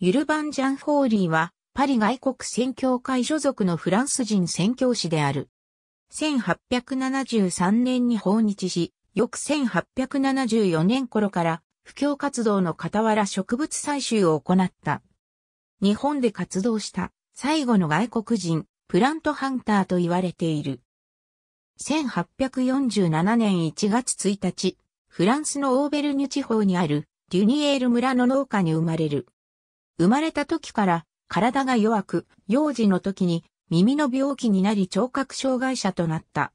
ユルバン・ジャン・ホーリーは、パリ外国宣教会所属のフランス人宣教師である。1873年に訪日し、翌1874年頃から、布教活動の傍ら植物採集を行った。日本で活動した最後の外国人、プラントハンターと言われている。1847年1月1日、フランスのオーベルニュ地方にあるデュニエール村の農家に生まれる。生まれた時から体が弱く、幼児の時に耳の病気になり聴覚障害者となった。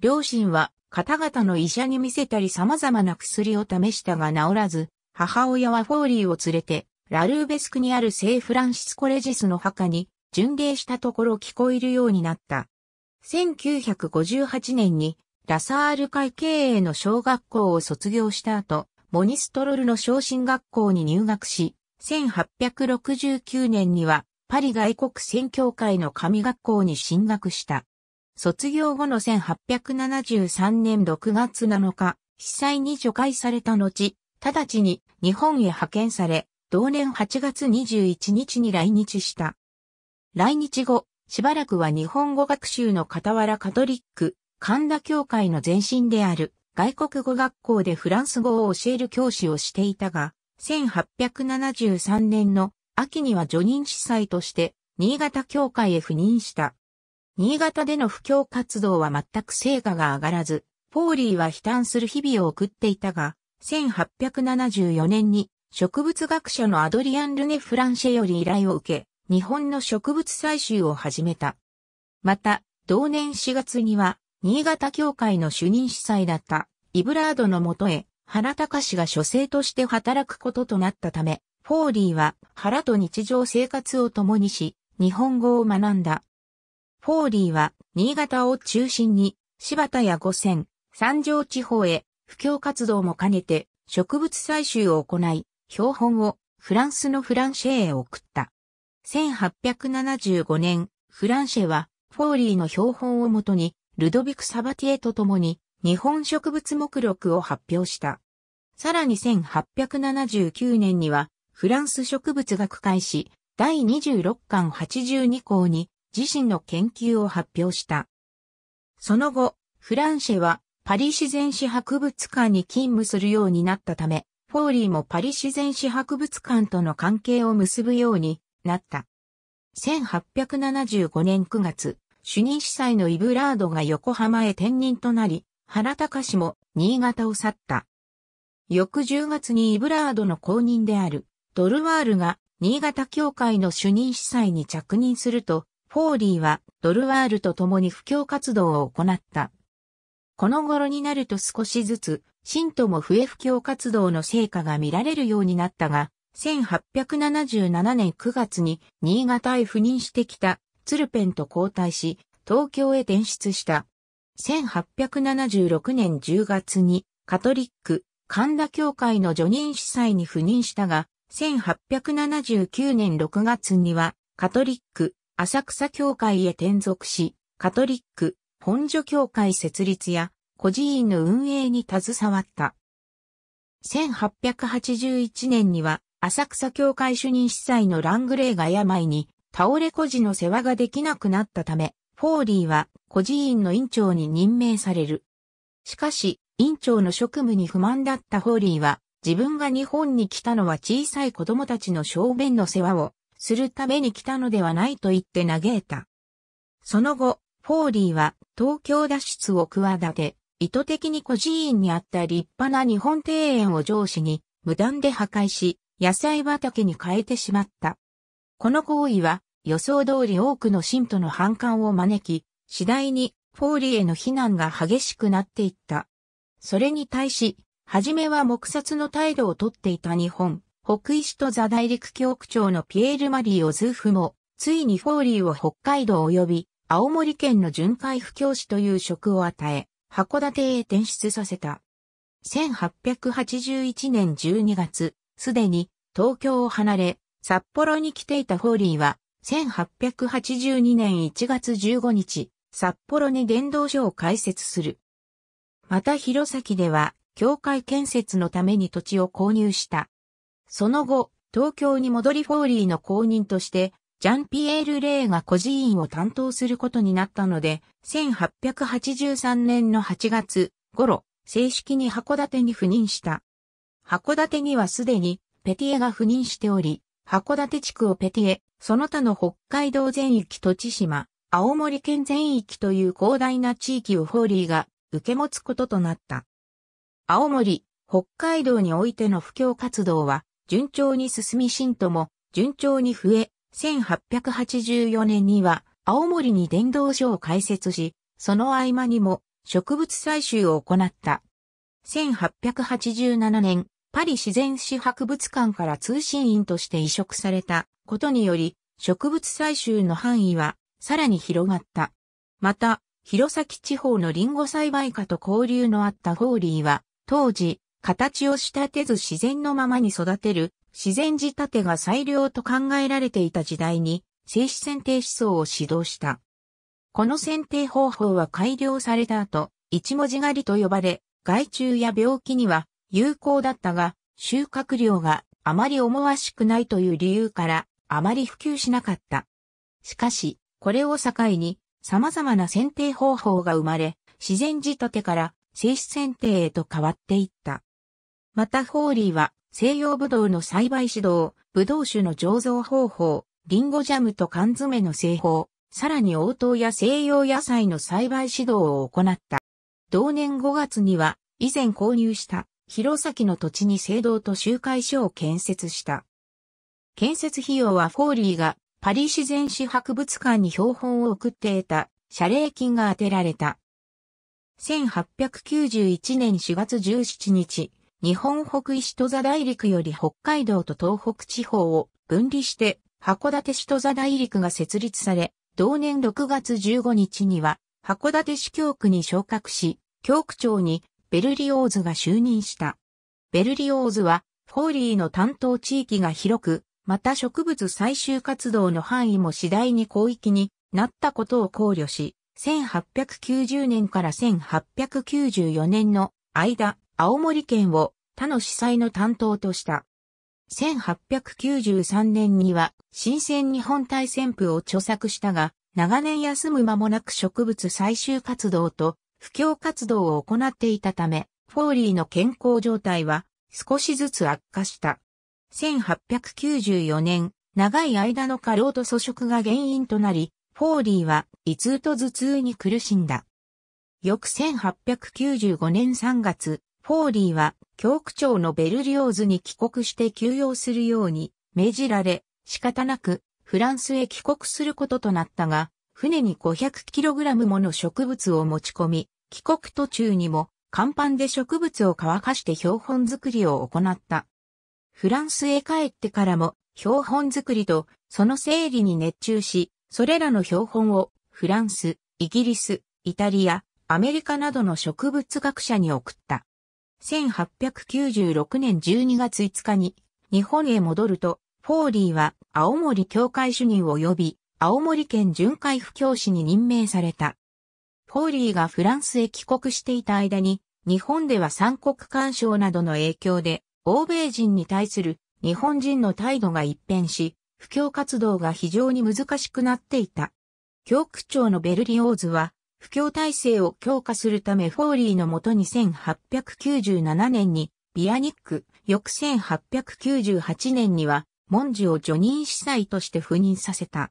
両親は方々の医者に見せたり様々な薬を試したが治らず、母親はフォーリーを連れて、ラルーベスクにある聖フランシスコレジスの墓に巡礼したところ聞こえるようになった。1958年にラサール会経営の小学校を卒業した後、モニストロルの昇進学校に入学し、1869年にはパリ外国宣教会の神学校に進学した。卒業後の1873年6月7日、被災に除外された後、直ちに日本へ派遣され、同年8月21日に来日した。来日後、しばらくは日本語学習の傍らカトリック、神田教会の前身である外国語学校でフランス語を教える教師をしていたが、1873年の秋には助任司祭として新潟教会へ赴任した。新潟での布教活動は全く成果が上がらず、ポーリーは悲嘆する日々を送っていたが、1874年に植物学者のアドリアン・ルネ・フランシェより依頼を受け、日本の植物採集を始めた。また、同年4月には、新潟教会の主任司祭だったイブラードのもとへ原隆が書生として働くこととなったため、フォーリーは原と日常生活を共にし、日本語を学んだ。フォーリーは新潟を中心に柴田や五線、三条地方へ布教活動も兼ねて植物採集を行い、標本をフランスのフランシェへ送った。1875年、フランシェはフォーリーの標本をもとにルドビク・サバティエと共に日本植物目録を発表した。さらに1879年には、フランス植物学会誌、第26巻82項に自身の研究を発表した。その後、フランシェはパリ自然史博物館に勤務するようになったため、フォーリーもパリ自然史博物館との関係を結ぶようになった。1875年9月、主任司祭のイブラードが横浜へ転任となり、原隆も新潟を去った。翌10月にイブラードの後任であるドルワールが新潟教会の主任司祭に着任すると、フォーリーはドルワールと共に布教活動を行った。この頃になると少しずつ、信徒も笛布教活動の成果が見られるようになったが、1877年9月に新潟へ赴任してきたツルペンと交代し、東京へ転出した。1876年10月にカトリック神田教会の助任司祭に赴任したが、1879年6月にはカトリック浅草教会へ転属し、カトリック本所教会設立や孤児院の運営に携わった。1881年には浅草教会主任司祭のラングレーが病に倒れ孤児の世話ができなくなったため、フォーリーは孤児院の院長に任命される。しかし、院長の職務に不満だったフォーリーは、自分が日本に来たのは小さい子供たちの小便の世話をするために来たのではないと言って嘆いた。その後、フォーリーは東京脱出を企て、意図的に孤児院にあった立派な日本庭園を上司に無断で破壊し、野菜畑に変えてしまった。この行為は予想通り多くの信徒の反感を招き、次第にフォーリーへの非難が激しくなっていった。それに対し、はじめは黙殺の態度をとっていた日本、北医師と座大陸教区長のピエール・マリー・オズーフも、ついにフォーリーを北海道及び青森県の巡回布教師という職を与え、函館へ転出させた。1881年12月、すでに東京を離れ、札幌に来ていたフォーリーは、1882年1月15日、札幌に伝道所を開設する。また弘前では、教会建設のために土地を購入した。その後、東京に戻りフォーリーの公認として、ジャンピエール・レーが孤児院を担当することになったので、1883年の8月頃、正式に函館に赴任した。函館にはすでにペティエが赴任しており、函館地区をペティエ、その他の北海道全域と千島、青森県全域という広大な地域をホーリーが受け持つこととなった。青森、北海道においての布教活動は順調に進み信徒も順調に増え、1884年には青森に伝道所を開設し、その合間にも植物採集を行った。1887年、パリ自然史博物館から通信員として移植されたことにより、植物採集の範囲はさらに広がった。また、弘前地方のリンゴ栽培家と交流のあったホーリーは、当時、形を仕立てず自然のままに育てる自然仕立てが最良と考えられていた時代に、静止剪定思想を指導した。この剪定方法は改良された後、一文字狩りと呼ばれ、害虫や病気には有効だったが、収穫量があまり思わしくないという理由からあまり普及しなかった。しかし、これを境に様々な剪定方法が生まれ、自然仕立てから静止剪定へと変わっていった。またホーリーは西洋ブドウの栽培指導、ブドウ酒の醸造方法、リンゴジャムと缶詰の製法、さらに応答や西洋野菜の栽培指導を行った。同年5月には以前購入した弘前の土地に聖堂と集会所を建設した。建設費用はフォーリーがパリ自然史博物館に標本を送って得た謝礼金が充てられた。1891年4月17日、日本北石戸座大陸より北海道と東北地方を分離して函館市戸座大陸が設立され、同年6月15日には函館市教区に昇格し、教区長にベルリオーズが就任した。ベルリオーズは、フォーリーの担当地域が広く、また植物採集活動の範囲も次第に広域になったことを考慮し、1890年から1894年の間、青森県を他の司祭の担当とした。1893年には新鮮日本大旋風を著作したが、長年休む間もなく植物採集活動と不況活動を行っていたため、フォーリーの健康状態は少しずつ悪化した。1894年、長い間の過労と粗食が原因となり、フォーリーは胃痛と頭痛に苦しんだ。翌1895年3月、フォーリーは教区長のベルリオーズに帰国して休養するように命じられ、仕方なくフランスへ帰国することとなったが、船に 500kg もの植物を持ち込み、帰国途中にも、甲板で植物を乾かして標本作りを行った。フランスへ帰ってからも、標本作りと、その整理に熱中し、それらの標本を、フランス、イギリス、イタリア、アメリカなどの植物学者に送った。1896年12月5日に、日本へ戻ると、フォーリーは青森教会主任を呼び、青森県巡回布教師に任命された。ホーリーがフランスへ帰国していた間に、日本では三国干渉などの影響で、欧米人に対する日本人の態度が一変し、布教活動が非常に難しくなっていた。教区長のベルリオーズは、布教体制を強化するためフォーリーのもとに1897年にビアニック、翌1898年には文字を除任司祭として赴任させた。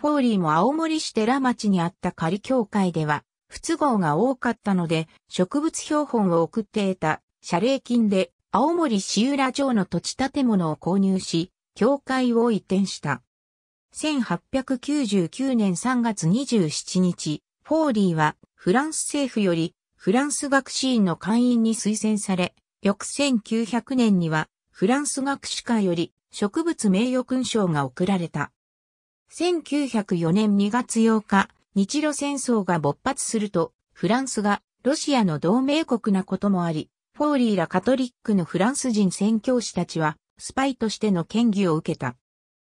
フォーリーも青森市寺町にあった仮教会では、不都合が多かったので、植物標本を送って得た謝礼金で、青森市浦町の土地建物を購入し、教会を移転した。1899年3月27日、フォーリーはフランス政府よりフランス学士院の会員に推薦され、翌1900年にはフランス学士会より植物名誉勲章が贈られた。1904年2月8日、日露戦争が勃発すると、フランスがロシアの同盟国なこともあり、フォーリーらカトリックのフランス人宣教師たちは、スパイとしての権威を受けた。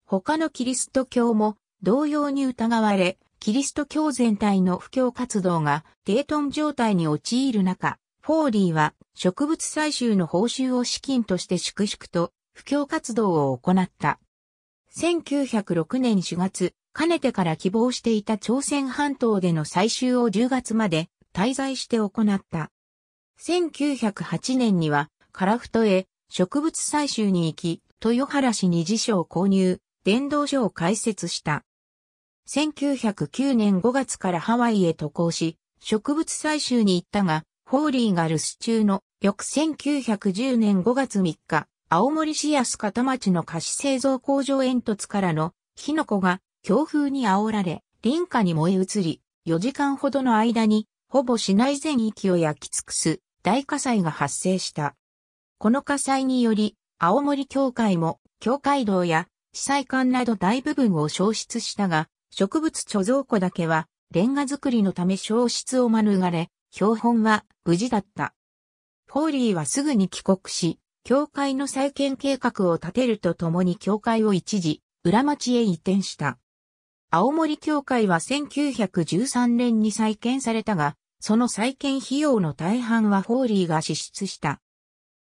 他のキリスト教も同様に疑われ、キリスト教全体の布教活動が低頓状態に陥る中、フォーリーは植物採集の報酬を資金として粛々と布教活動を行った。1906年4月、かねてから希望していた朝鮮半島での採集を10月まで滞在して行った。1908年には、カラフトへ植物採集に行き、豊原市に辞書を購入、伝道所を開設した。1909年5月からハワイへ渡航し、植物採集に行ったが、ホーリーが留守中の翌1910年5月3日、青森市安方町の菓子製造工場煙突からの火の粉が強風に煽られ、林家に燃え移り、4時間ほどの間に、ほぼ市内全域を焼き尽くす大火災が発生した。この火災により、青森教会も、教会堂や、司祭館など大部分を消失したが、植物貯蔵庫だけは、レンガ作りのため消失を免れ、標本は無事だった。ホーリーはすぐに帰国し、教会の再建計画を立てるとともに教会を一時、裏町へ移転した。青森教会は1913年に再建されたが、その再建費用の大半はホーリーが支出した。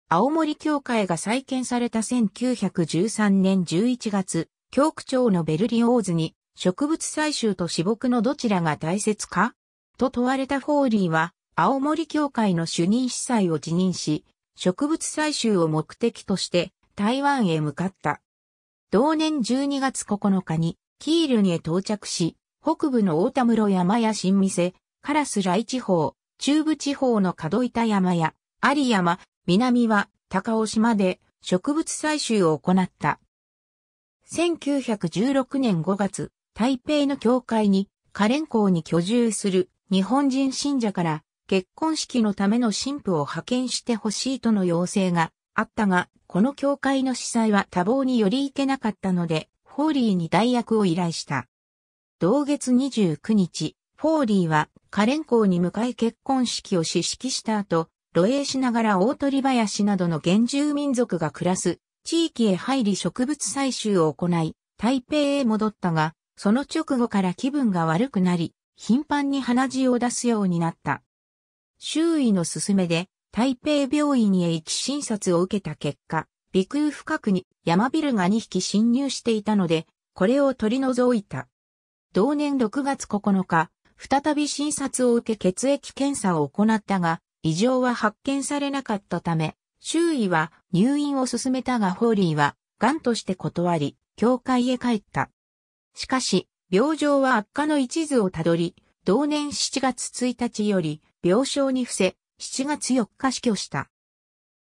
青森教会が再建された1913年11月、教区長のベルリオーズに植物採集と私木のどちらが大切かと問われたホーリーは、青森教会の主任司祭を辞任し、植物採集を目的として台湾へ向かった。同年12月9日にキールにへ到着し、北部の大田室山や新店、カラス雷地方、中部地方の角板山や有山、南は高尾島で植物採集を行った。1916年5月、台北の教会に、カレン校に居住する日本人信者から結婚式のための神父を派遣してほしいとの要請があったが、この教会の司祭は多忙によりいけなかったので、フォーリーに代役を依頼した。同月29日、フォーリーは、カレン校に向かい結婚式を指揮した後、露営しながら大鳥林などの原住民族が暮らす地域へ入り植物採集を行い、台北へ戻ったが、その直後から気分が悪くなり、頻繁に鼻血を出すようになった。周囲の勧めで、台北病院へ行き診察を受けた結果、鼻腔深くに山ビルが2匹侵入していたので、これを取り除いた。同年6月9日、再び診察を受け血液検査を行ったが、異常は発見されなかったため、周囲は入院を勧めたがホーリーは、癌として断り、教会へ帰った。しかし、病状は悪化の一途をたどり、同年7月1日より、病床に伏せ、7月4日死去した。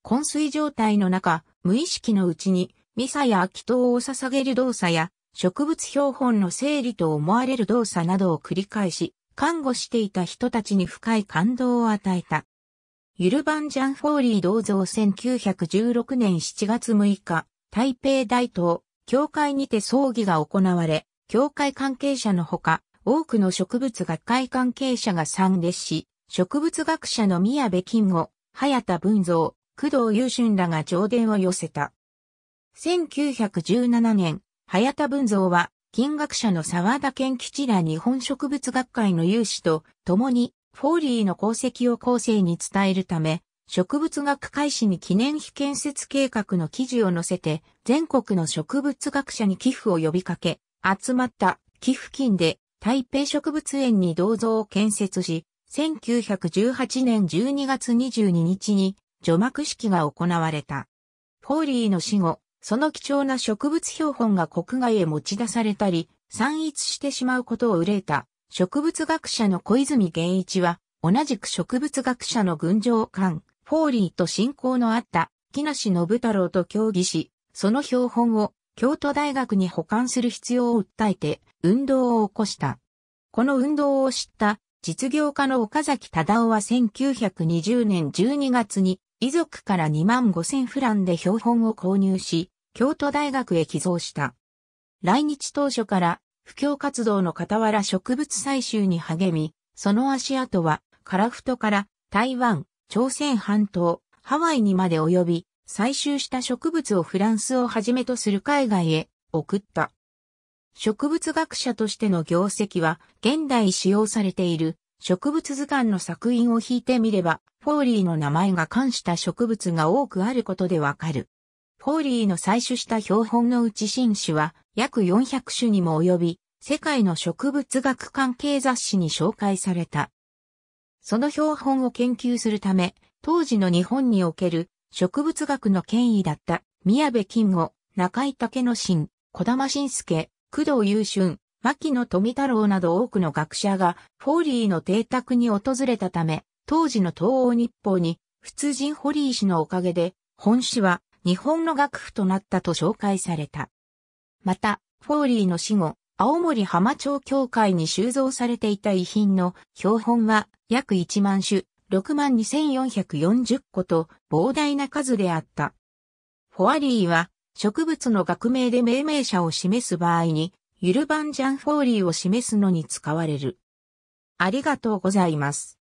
昏睡状態の中、無意識のうちに、ミサや祈祷を捧げる動作や、植物標本の整理と思われる動作などを繰り返し、看護していた人たちに深い感動を与えた。ユルバン・ジャン・フォーリー銅像1916年7月6日、台北大東、教会にて葬儀が行われ、教会関係者のほか、多くの植物学会関係者が参列し、植物学者の宮部金吾、早田文蔵、工藤優春らが上伝を寄せた。1917年、早田文蔵は、金学者の沢田健吉ら日本植物学会の有志と共に、フォーリーの功績を後世に伝えるため、植物学開始に記念碑建設計画の記事を載せて、全国の植物学者に寄付を呼びかけ、集まった寄付金で台北植物園に銅像を建設し、1918年12月22日に除幕式が行われた。フォーリーの死後、その貴重な植物標本が国外へ持ち出されたり、散逸してしまうことを憂えた植物学者の小泉玄一は、同じく植物学者の群青館、フォーリーと親交のあった木梨信太郎と協議し、その標本を京都大学に保管する必要を訴えて運動を起こした。この運動を知った実業家の岡崎忠夫は1920年12月に遺族から2万5千フランで標本を購入し、京都大学へ寄贈した。来日当初から布教活動の傍ら植物採集に励み、その足跡は、カラフトから台湾、朝鮮半島、ハワイにまで及び、採集した植物をフランスをはじめとする海外へ送った。植物学者としての業績は、現代使用されている植物図鑑の作品を引いてみれば、フォーリーの名前が冠した植物が多くあることでわかる。フォーリーの採取した標本のうち新種は約400種にも及び、世界の植物学関係雑誌に紹介された。その標本を研究するため、当時の日本における植物学の権威だった宮部金吾、中井武之進、小玉晋介、工藤優春、牧野富太郎など多くの学者がフォーリーの邸宅に訪れたため、当時の東欧日報に、仏人ホリー氏のおかげで、本氏は日本の学府となったと紹介された。また、フォーリーの死後、青森浜町教会に収蔵されていた遺品の標本は約1万種、62,440個と膨大な数であった。フォアリーは植物の学名で命名者を示す場合に、ユルバンジャンフォーリーを示すのに使われる。ありがとうございます。